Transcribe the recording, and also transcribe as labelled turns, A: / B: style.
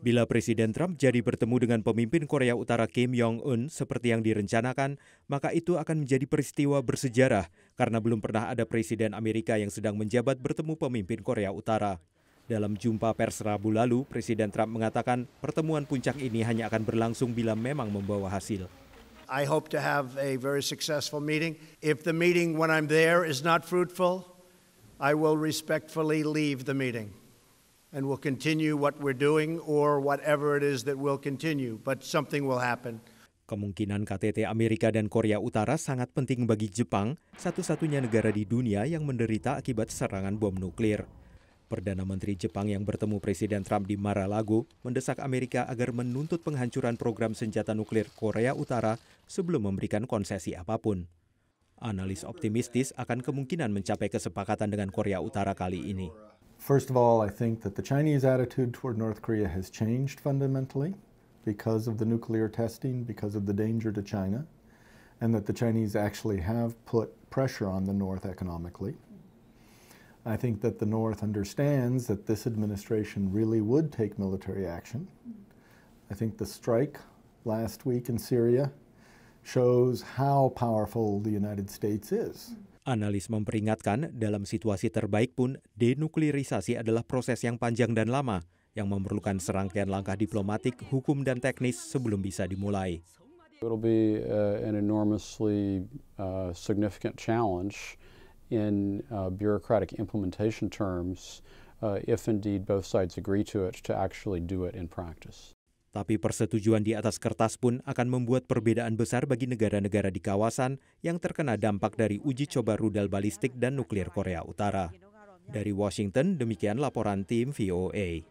A: Bila Presiden Trump jadi bertemu dengan pemimpin Korea Utara Kim Jong-un seperti yang direncanakan, maka itu akan menjadi peristiwa bersejarah karena belum pernah ada Presiden Amerika yang sedang menjabat bertemu pemimpin Korea Utara. Dalam jumpa pers Rabu lalu, Presiden Trump mengatakan pertemuan puncak ini hanya akan berlangsung bila memang membawa hasil.
B: I hope to have a very successful meeting. If the meeting when I'm there is not fruitful, I will respectfully leave the meeting and we'll continue what we're doing or whatever it is that will continue, but something will happen.
A: Kemungkinan KTT Amerika dan Korea Utara sangat penting bagi Jepang, satu-satunya negara di dunia yang menderita akibat serangan bom nuklir. Perdana Menteri Jepang yang bertemu Presiden Trump di Mar-a-Lago mendesak Amerika agar menuntut penghancuran program senjata nuklir Korea Utara sebelum memberikan konsesi apapun. Analis optimistis akan kemungkinan mencapai kesepakatan dengan Korea Utara kali ini.
C: First of all, I think that the Chinese attitude toward North Korea has changed fundamentally because of the nuclear testing, because of the danger to China, and that the Chinese actually have put pressure on the North economically. I think that the North understands that this administration really would take military action. I think the strike last week in Syria shows how powerful the United States is.
A: Analis memperingatkan, dalam situasi terbaik pun, denuklirisasi adalah proses yang panjang dan lama, yang memerlukan serangkaian langkah diplomatik, hukum, dan teknis sebelum bisa dimulai.
D: Uh, uh, uh, uh, if indeed both sides agree to
A: it to actually do it in practice. Tapi persetujuan di atas kertas pun akan membuat perbedaan besar bagi negara-negara di kawasan yang terkena dampak dari uji coba rudal balistik dan nuklir Korea Utara. Dari Washington, demikian laporan tim VOA.